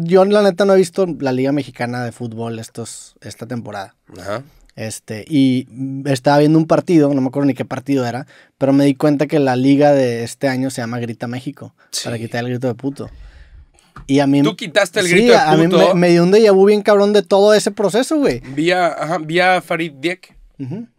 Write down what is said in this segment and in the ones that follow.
Yo, la neta, no he visto la Liga Mexicana de Fútbol estos, esta temporada. Ajá. Este, y estaba viendo un partido, no me acuerdo ni qué partido era, pero me di cuenta que la liga de este año se llama Grita México, sí. para quitar el grito de puto. Y a mí. Tú quitaste el grito de puto. A mí me, dio un déjà vu bien cabrón de todo ese proceso, güey. Vía, ajá, vía Farid Diek.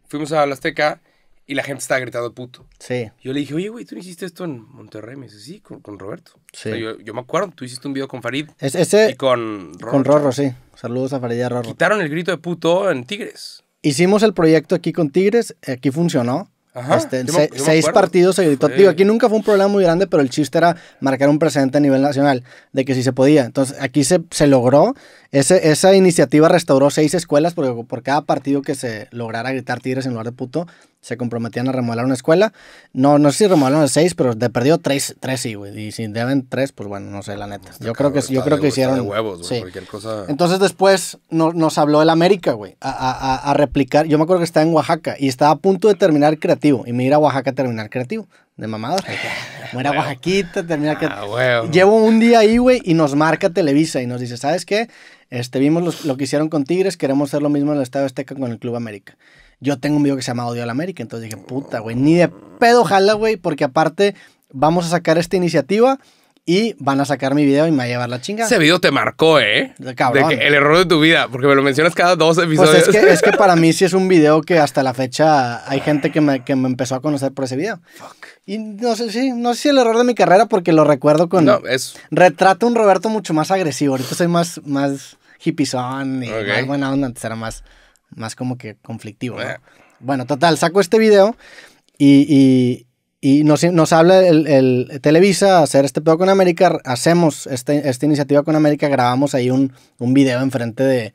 Fuimos a la Azteca y la gente estaba gritando puto. Sí. Yo le dije, oye, güey, tú no hiciste esto en Monterrey. Me dice, sí, con, con Roberto. Sí. yo, yo, me acuerdo, tú hiciste un video con Farid. ese, y con Rorro. Con Rorro, sí. Saludos a Farid y a Rorro. Quitaron el grito de puto en Tigres. Hicimos el proyecto aquí con Tigres. Aquí funcionó. Ajá, este, seis partidos se gritó. Digo, aquí nunca fue un problema muy grande, pero el chiste era marcar un presente a nivel nacional, de que sí se podía. Entonces, aquí se, se logró. Ese, esa iniciativa restauró seis escuelas, porque por cada partido que se lograra gritar Tigres en lugar de puto, se comprometían a remodelar una escuela. No, no sé si remodelaron seis, pero de perdió tres, tres sí, güey. Y si deben tres, pues bueno, no sé, la neta. yo creo que, yo creo que hicieron. huevos, cualquier cosa. Entonces después no, nos habló el América, güey, a, replicar. Yo me acuerdo que estaba en Oaxaca y estaba a punto de terminar creativo. Y me ir a Oaxaca a terminar creativo. De mamada. Muera bueno. Oaxaquita, terminar ah, creativo. Llevo un día ahí, güey, y nos marca Televisa y nos dice, ¿sabes qué? Este, vimos lo que hicieron con Tigres, queremos hacer lo mismo en el Estado Azteca con el Club América yo tengo un video que se llama Odio a la América, entonces dije, puta, güey, ni de pedo jala, güey, porque aparte vamos a sacar esta iniciativa y van a sacar mi video y me va a llevar la chinga. Ese video te marcó, ¿eh? el error de tu vida, porque me lo mencionas cada dos pues episodios. es que, es que para mí sí es un video que hasta la fecha hay gente que me, empezó a conocer por ese video. Fuck. Y no sé, sí, no sé si el error de mi carrera, porque lo recuerdo con... No, es... Retrato un Roberto mucho más agresivo. Ahorita soy más, más son y buena onda. Antes era más más como que conflictivo. Bueno, total, saco este video y, y nos, nos habla el, el, Televisa hacer este pedo con América, hacemos este, esta iniciativa con América, grabamos ahí un, un video enfrente de,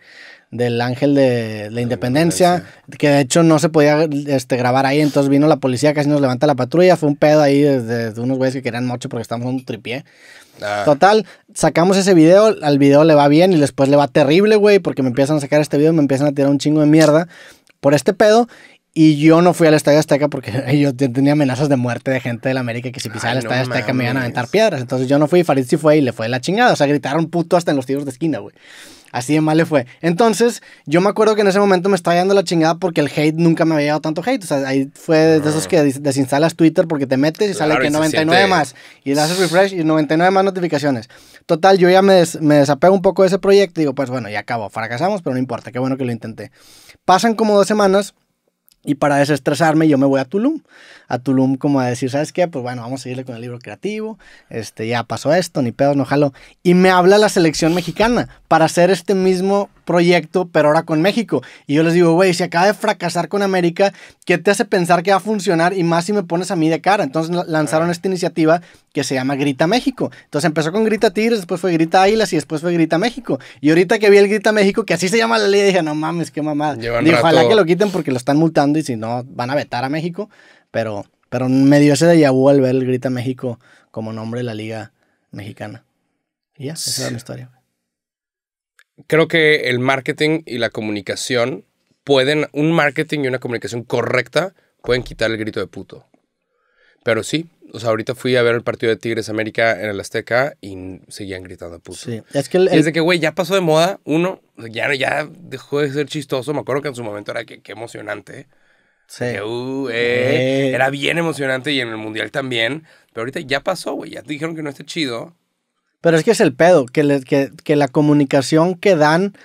del Ángel de la Independencia, que de hecho no se podía este, grabar ahí, entonces vino la policía, casi nos levanta la patrulla, fue un pedo ahí de, unos güeyes que querían mocho porque estamos en un tripié. Ah. Total, sacamos ese video, al video le va bien y después le va terrible, güey, porque me empiezan a sacar este video, me empiezan a tirar un chingo de mierda por este pedo. Y yo no fui al Estadio Azteca porque yo tenía amenazas de muerte de gente de la América que si pisaba el Estadio Azteca me iban a aventar piedras. Entonces yo no fui, Farid sí fue y le fue la chingada. O sea, gritaron puto hasta en los tiros de esquina, güey. Así de mal le fue. Entonces, yo me acuerdo que en ese momento me estaba dando la chingada porque el hate nunca me había dado tanto hate. O sea, ahí fue de esos que desinstalas Twitter porque te metes y sale que 99 más. Y le haces refresh y 99 más notificaciones. Total, yo ya me, me desapego un poco de ese proyecto y digo, pues bueno, ya acabo. Fracasamos, pero no importa. Qué bueno que lo intenté. Pasan como dos semanas y para desestresarme yo me voy a Tulum, a Tulum como a decir, ¿sabes qué? Pues bueno, vamos a seguirle con el libro creativo, este, ya pasó esto, ni pedos, no jalo. Y me habla la selección mexicana para hacer este mismo proyecto, pero ahora con México. Y yo les digo, güey, si acaba de fracasar con América, ¿qué te hace pensar que va a funcionar? Y más si me pones a mí de cara. Entonces lanzaron esta iniciativa que se llama Grita México. Entonces empezó con Grita Tigres, después fue Grita Águilas y después fue Grita México. Y ahorita que vi el Grita México, que así se llama la ley, dije, no mames, qué mamada. Y ojalá que lo quiten porque lo están multando y si no, van a vetar a México. Pero, pero me dio ese de yabú al ver el Grita México como nombre de la liga mexicana. Y ya, esa es la historia creo que el marketing y la comunicación pueden, un marketing y una comunicación correcta pueden quitar el grito de puto. Pero sí, o sea, ahorita fui a ver el partido de Tigres América en el Azteca y seguían gritando puto. Sí, es que... El, que, güey, ya pasó de moda, uno, ya, ya dejó de ser chistoso, me acuerdo que en su momento era que, emocionante. Uh, eh, sí. Era bien emocionante y en el Mundial también, pero ahorita ya pasó, güey, ya dijeron que no esté chido, pero es que es el pedo, que, la comunicación que dan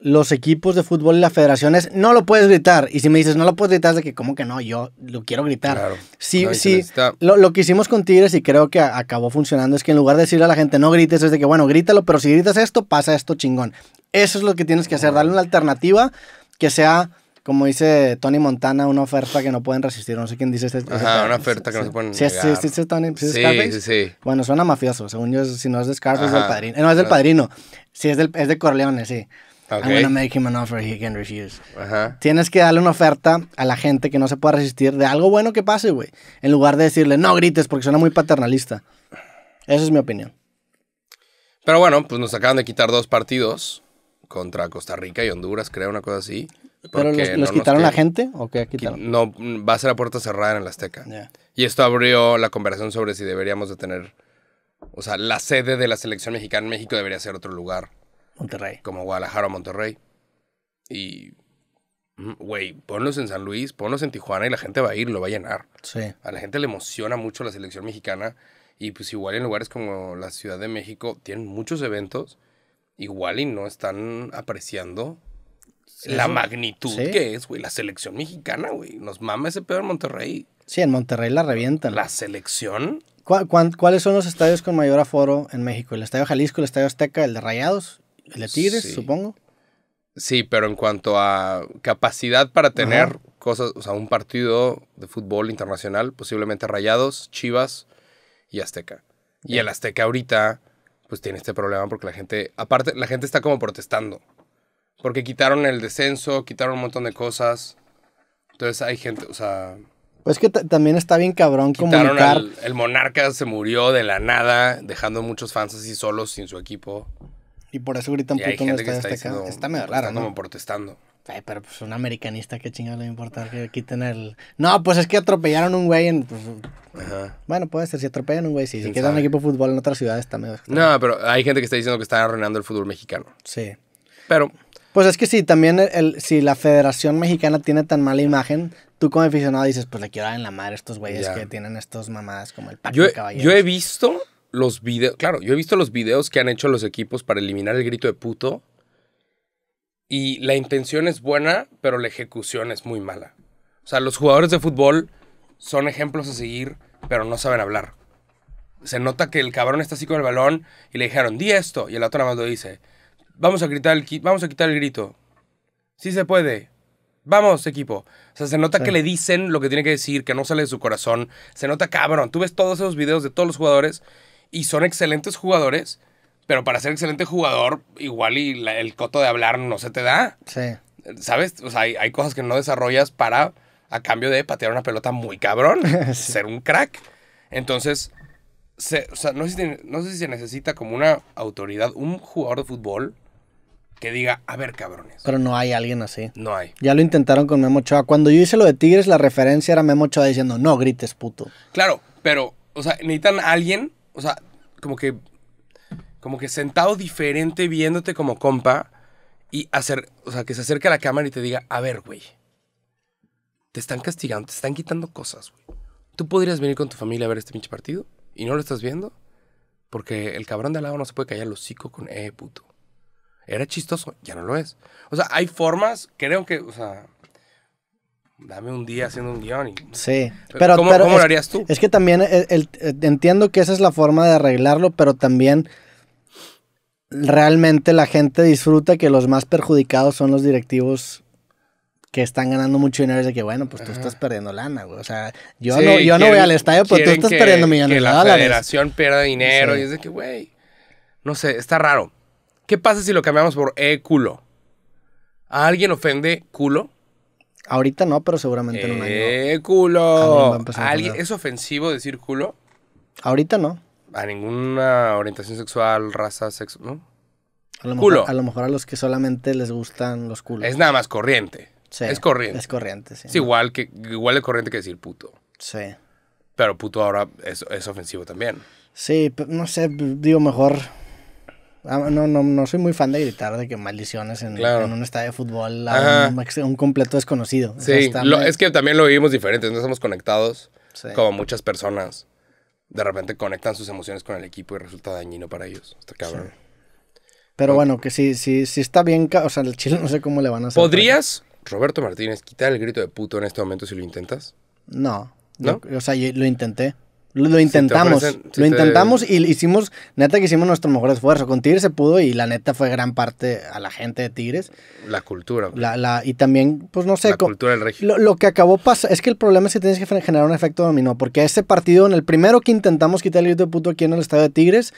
los equipos de fútbol y las federaciones, no lo puedes gritar. Y si me dices, no lo puedes gritar, es de que, ¿cómo que no? Yo lo quiero gritar. sí, sí. Lo, que hicimos con Tigres y creo que acabó funcionando es que en lugar de decirle a la gente, no grites, es de que, bueno, grítalo, pero si gritas esto, pasa esto chingón. Eso es lo que tienes que hacer, darle una alternativa que sea como dice Tony Montana, una oferta que no pueden resistir. No sé quién dice este. Ajá, este una oferta que no se pueden. resistir sí, sí, ¿sí, sí, Bueno, suena mafioso. Según yo, si no es de Scarface, es del padrino. Eh, no, es del padrino. Sí, es, de Corleone, sí. I'm gonna make him an offer he can refuse. Ajá. Tienes que darle una oferta a la gente que no se pueda resistir de algo bueno que pase, güey. En lugar de decirle, no grites porque suena muy paternalista. Esa es mi opinión. Pero bueno, pues nos acaban de quitar dos partidos contra Costa Rica y Honduras, creo, una cosa así. ¿Pero los quitaron la gente o qué No, mm, va a ser a puerta cerrada en el Azteca. Y esto abrió la conversación sobre si deberíamos de tener... O sea, la sede de la selección mexicana en México debería ser otro lugar. Monterrey. Como Guadalajara o Monterrey. Y... Mm, güey, ponlos en San Luis, ponlos en Tijuana y la gente va a ir, lo va a llenar. Sí. A la gente le emociona mucho la selección mexicana. Y pues igual en lugares como la Ciudad de México tienen muchos eventos. Igual y no están apreciando la magnitud que es, güey. La selección mexicana, güey. Nos mama ese pedo en Monterrey. Sí, en Monterrey la revientan. La selección. cuáles son los estadios con mayor aforo en México? El Estadio Jalisco, el Estadio Azteca, el de Rayados, el de Tigres, supongo. Sí, pero en cuanto a capacidad para tener cosas, o sea, un partido de fútbol internacional, posiblemente Rayados, Chivas y Azteca. Y eh. el Azteca ahorita, pues tiene este problema porque la gente, aparte, la gente está como protestando. Porque quitaron el descenso, quitaron un montón de cosas. Entonces hay gente, o sea... Pues que también está bien cabrón quitaron el monarca se murió de la nada, dejando muchos fans así solos sin su equipo. Y por eso gritan puto en el está, está medio raro, ¿no? protestando. Ay, pero pues un americanista, qué chingada le va a importar que quiten el. No, pues es que atropellaron un güey en. Pues, bueno, puede ser, si atropellan un güey, Si queda un equipo de fútbol en otra ciudad, está medio. No, pero hay gente que está diciendo que está arruinando el fútbol mexicano. Sí. Pero pues es que sí, también si la Federación Mexicana tiene tan mala imagen, tú como aficionado dices, pues le quiero dar en la madre a estos güeyes que tienen estos mamadas como el Paco yo, Yo he visto los videos, claro, yo he visto los videos que han hecho los equipos para eliminar el grito de puto. Y la intención es buena, pero la ejecución es muy mala. O sea, los jugadores de fútbol son ejemplos a seguir, pero no saben hablar. Se nota que el cabrón está así con el balón y le dijeron, di esto, y el otro nada más lo dice. Vamos a, gritar el, vamos a quitar el grito. Sí se puede. Vamos, equipo. O sea, se nota que le dicen lo que tiene que decir, que no sale de su corazón. Se nota cabrón. Tú ves todos esos videos de todos los jugadores y son excelentes jugadores, pero para ser excelente jugador, igual y el coto de hablar no se te da. Sí. ¿Sabes? O sea, hay, cosas que no desarrollas para, a cambio de patear una pelota muy cabrón, ser un crack. Entonces, o sea, no, no sé si se necesita como una autoridad, un jugador de fútbol que diga, a ver, cabrones. Pero no hay alguien así. No hay. Ya lo intentaron con Memo Ochoa. Cuando yo hice lo de Tigres, la referencia era Memo Ochoa diciendo, no grites, puto. Claro, pero, o sea, necesitan alguien, o sea, como que, como que sentado diferente, viéndote como compa, y hacer, o sea, que se acerque a la cámara y te diga, a ver, güey, te están castigando, te están quitando cosas, güey. Tú podrías venir con tu familia a ver este pinche partido y no lo estás viendo porque el cabrón de al lado no se puede callar el hocico con, eh, puto. Era chistoso, ya no lo es. O sea, hay formas, creo que, o sea, dame un día haciendo un guión. Y... Sí, pero ¿cómo, lo harías tú? Es que también entiendo que esa es la forma de arreglarlo, pero también realmente la gente disfruta que los más perjudicados son los directivos que están ganando mucho dinero de que, bueno, pues tú estás perdiendo lana, güey. O sea, yo, no, yo no voy al estadio, pero tú estás perdiendo millones de dólares. Que la federación pierda dinero y es de que, güey, no sé, está raro. ¿Qué pasa si lo cambiamos por E culo? ¿A alguien ofende culo? Ahorita no, pero seguramente en un año. ¡Eh, culo! ¿Es ofensivo decir culo? Ahorita no. A ninguna orientación sexual, raza, sexo, ¿no? A lo, Culo. Mejor, a lo mejor a los que solamente les gustan los culos. Es nada más corriente. Sí, es corriente. Es corriente, sí. igual, que, igual de corriente que decir puto. Sí. Pero puto ahora es, es ofensivo también. Sí, no sé, digo mejor Ah, no, no, no soy muy fan de gritar de que maldiciones en, un estadio de fútbol a un, completo desconocido. Sí, es que también lo vivimos diferente, no estamos conectados como muchas personas. De repente conectan sus emociones con el equipo y resulta dañino para ellos. Pero bueno, que si está bien, o sea, el Chile no sé cómo le van a hacer. ¿Podrías, Roberto Martínez, quitar el grito de puto en este momento si lo intentas? No. ¿No? o sea, lo intenté. Lo intentamos, lo intentamos y hicimos, neta que hicimos nuestro mejor esfuerzo. Con Tigres se pudo y la neta fue gran parte a la gente de Tigres. La cultura. La, y también, pues no sé. La cultura del régimen. Lo, que acabó pasando, es que el problema es que tienes que generar un efecto dominó, porque ese partido, en el primero que intentamos quitar el grito de puto aquí en el estadio de Tigres,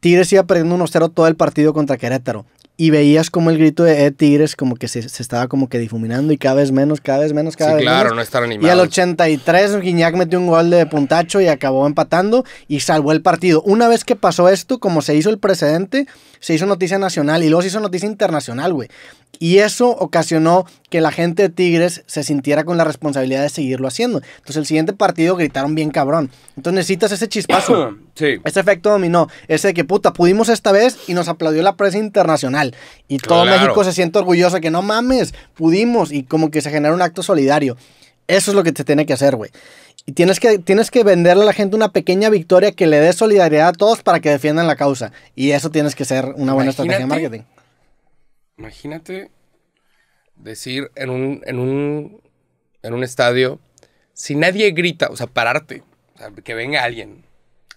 Tigres iba perdiendo 1-0 todo el partido contra Querétaro y veías como el grito de eh, Tigres como que se, estaba como que difuminando y cada vez menos, cada vez menos, cada sí, vez claro, menos. no estar animado. Y al 83 Guiñac metió un gol de puntacho y acabó empatando y salvó el partido. Una vez que pasó esto, como se hizo el precedente, se hizo noticia nacional y luego se hizo noticia internacional, güey. Y eso ocasionó que la gente de Tigres se sintiera con la responsabilidad de seguirlo haciendo. Entonces el siguiente partido gritaron bien cabrón. Entonces necesitas ese chispazo. Sí. Ese efecto dominó, ese de que puta, pudimos esta vez y nos aplaudió la prensa internacional. Y todo México se siente orgulloso que no mames, pudimos y como que se genera un acto solidario. Eso es lo que te tiene que hacer, güey. Y tienes que, tienes que venderle a la gente una pequeña victoria que le dé solidaridad a todos para que defiendan la causa. Y eso tienes que ser una buena estrategia de marketing. Imagínate decir en un, en un, en un estadio, si nadie grita, o sea, pararte, o sea, que venga alguien,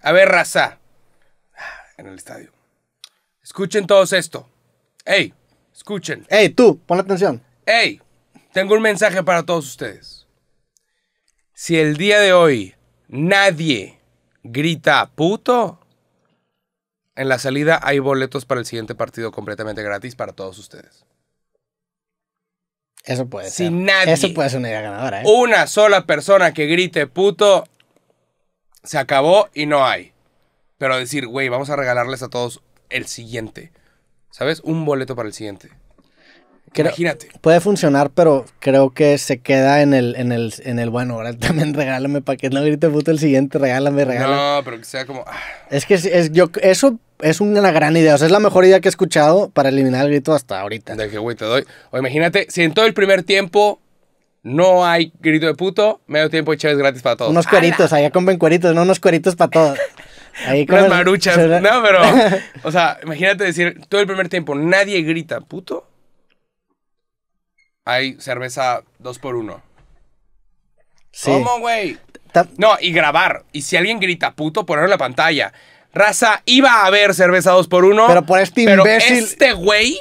a ver, raza. Ah, en el estadio. Escuchen todos esto. Ey, escuchen. Ey, tú, pon atención. Ey, tengo un mensaje para todos ustedes. Si el día de hoy nadie grita puto, en la salida hay boletos para el siguiente partido completamente gratis para todos ustedes. Eso puede si Nadie, Eso puede ser una idea ganadora. ¿eh? Una sola persona que grite puto se acabó y no hay. Pero decir, güey, vamos a regalarles a todos el siguiente. ¿Sabes? Un boleto para el siguiente. Imagínate. Puede funcionar, pero creo que se queda en el, en el, en el bueno, ahora también regálame para que no grite puto el siguiente, regálame, regálame. No, pero que sea como. Ah. Es que es, yo, eso es una gran idea. O sea, es la mejor idea que he escuchado para eliminar el grito hasta ahorita. De que, güey, te doy. O imagínate, si en todo el primer tiempo no hay grito de puto, medio tiempo y es gratis para todos. Unos cueritos, allá comen cueritos, no unos cueritos para todos. Unas maruchas. No, pero, o sea, imagínate decir, todo el primer tiempo, nadie grita puto. Hay cerveza dos por uno. ¿Cómo, güey? No, y grabar. Y si alguien grita puto, ponerlo en la pantalla. Raza, iba a haber cerveza dos por uno. Pero por este imbécil. este güey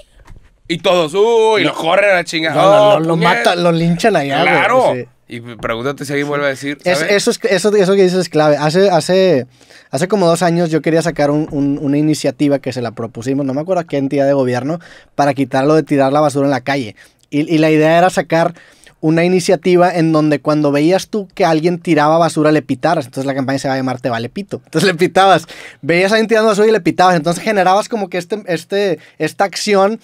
y todos, uy, y lo corren a la chingada. No, no, oh, lo matan, lo linchan allá. Claro. Y pregúntate si alguien vuelve a decir. eso, es, eso, eso que dices es clave. Hace, hace, hace como dos años yo quería sacar un, una iniciativa que se la propusimos, no me acuerdo a qué entidad de gobierno, para quitar lo de tirar la basura en la calle. Y, y la idea era sacar una iniciativa en donde cuando veías tú que alguien tiraba basura le pitaras. Entonces la campaña se va a llamar Te vale pito. Entonces le pitabas. Veías a alguien tirando basura y le pitabas. Entonces generabas como que este, este, esta acción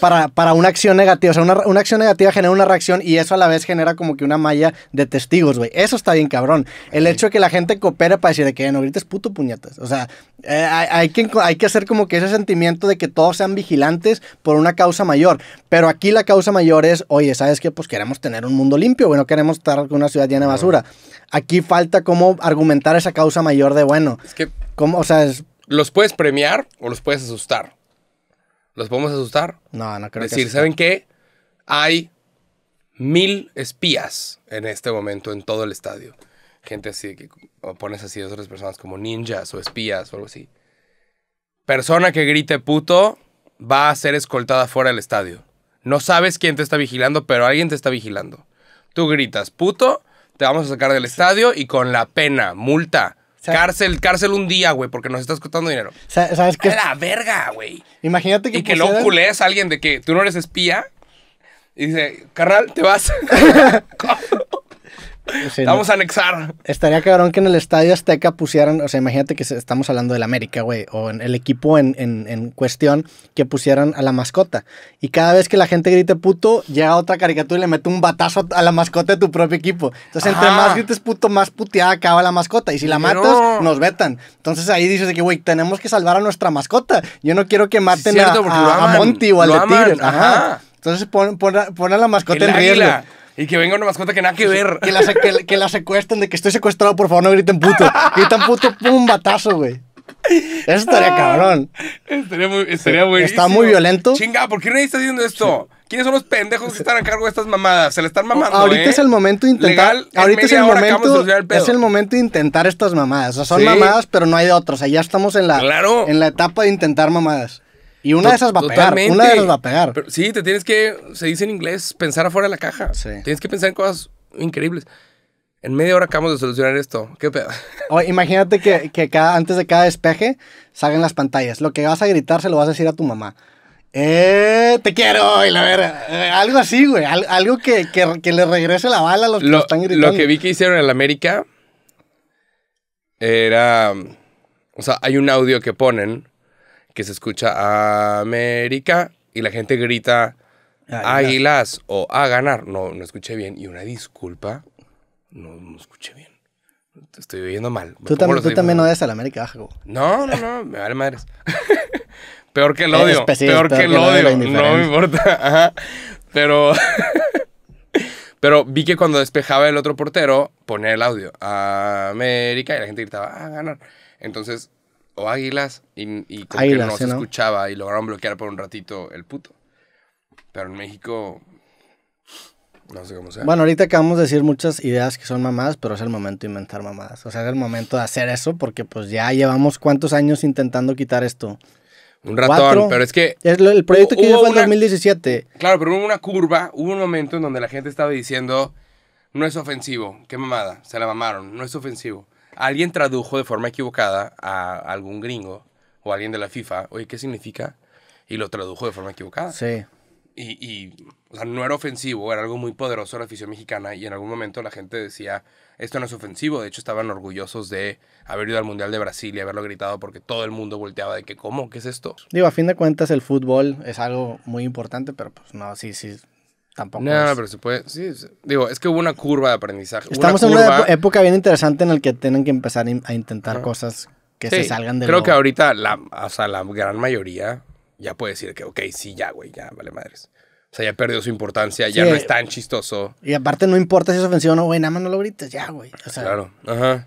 para, una acción negativa. O sea, una, acción negativa genera una reacción y eso a la vez genera como que una malla de testigos, güey. Eso está bien cabrón. El hecho de que la gente coopere para decir de que no grites puto puñetas. O sea, eh, hay, que, hacer como que ese sentimiento de que todos sean vigilantes por una causa mayor. Pero aquí la causa mayor es, oye, ¿sabes qué? Pues queremos tener un mundo limpio, güey. No queremos estar con una ciudad llena de basura. Aquí falta cómo argumentar esa causa mayor de, bueno, es que cómo, o sea, es... los puedes premiar o los puedes asustar. ¿Los podemos asustar? No, no creo Decir, ¿saben qué? Hay mil espías en este momento en todo el estadio. Gente así, que o pones así a otras personas como ninjas o espías o algo así. Persona que grite puto va a ser escoltada fuera del estadio. No sabes quién te está vigilando, pero alguien te está vigilando. Tú gritas puto, te vamos a sacar del estadio y con la pena, multa, cárcel, cárcel un día, güey, porque nos estás costando dinero. ¿Sabes qué? la verga, güey. Imagínate que. Y que lo a alguien de que tú no eres espía. Y dice, carnal, te vas. vamos a anexar. Estaría cabrón que en el Estadio Azteca pusieran, o sea, imagínate que estamos hablando del América, güey, o en el equipo en, en, en, cuestión, que pusieran a la mascota. Y cada vez que la gente grite puto, llega otra caricatura y le mete un batazo a la mascota de tu propio equipo. Entonces, entre más grites puto, más puteada acaba la mascota. Y si la matas, nos vetan. Entonces ahí dices que, güey, tenemos que salvar a nuestra mascota. Yo no quiero que maten a, Monty o al de Ajá. Entonces pon, a la mascota en riesgo. Y que venga una mascota que nada que ver. Que la, que, secuestren, de que estoy secuestrado, por favor, no griten puto. Gritan puto, pum, batazo, güey. Eso estaría ah, cabrón. Estaría muy, buenísimo. Está muy violento. Chinga, ¿por qué nadie está diciendo esto? ¿Quiénes son los pendejos que están a cargo de estas mamadas? Se le están mamando. Ahorita ¿eh? es el momento de intentar. ahorita es el momento. es el momento de intentar estas mamadas. O sea, son mamadas, pero no hay de otras. O sea, ya estamos en la, en la etapa de intentar mamadas. Y una de esas va a pegar. Una de esas va a pegar. sí, te tienes que, se dice en inglés, pensar afuera de la caja. Tienes que pensar en cosas increíbles. En media hora acabamos de solucionar esto. ¿Qué pedo? imagínate que, que cada, antes de cada despeje salgan las pantallas. Lo que vas a gritar se lo vas a decir a tu mamá. Eh, te quiero, la verga. Eh, algo así, güey. algo que, que, que, le regrese la bala a los que lo, están gritando. Lo que vi que hicieron en el América era. O sea, hay un audio que ponen que se escucha América y la gente grita Águilas o a ganar. No, no escuché bien. Y una disculpa, no, no escuché bien. Te estoy oyendo mal. Tú, también no a la América No, no, no, me vale madres. peor que el odio. peor, que, el odio. No me importa. Pero. Pero vi que cuando despejaba el otro portero, ponía el audio. América. Y la gente gritaba, a ganar. Entonces o Águilas y, y que no se escuchaba y lograron bloquear por un ratito el puto. Pero en México, no sé cómo sea. Bueno, ahorita acabamos de decir muchas ideas que son mamadas, pero es el momento de inventar mamadas. O sea, es el momento de hacer eso porque pues ya llevamos cuántos años intentando quitar esto. Un ratón, pero es que... Es el proyecto que hizo fue en 2017. Claro, pero hubo una curva, hubo un momento en donde la gente estaba diciendo, no es ofensivo, qué mamada, se la mamaron, no es ofensivo alguien tradujo de forma equivocada a algún gringo o alguien de la FIFA, oye, ¿qué significa? Y lo tradujo de forma equivocada. Sí. Y, o sea, no era ofensivo, era algo muy poderoso la afición mexicana y en algún momento la gente decía, esto no es ofensivo, de hecho estaban orgullosos de haber ido al Mundial de Brasil y haberlo gritado porque todo el mundo volteaba de que, ¿cómo? ¿Qué es esto? Digo, a fin de cuentas el fútbol es algo muy importante, pero pues no, sí, sí, Tampoco. No, pero se puede. Sí, digo, es que hubo una curva de aprendizaje. Estamos en una época bien interesante en la que tienen que empezar a intentar cosas que se salgan de Creo que ahorita, la, o sea, la gran mayoría ya puede decir que, ok, sí, ya, güey, ya, vale madres. O sea, ya perdió su importancia, ya no es tan chistoso. Y aparte no importa si es ofensivo o no, güey, nada más no lo grites, ya, güey. claro, ajá.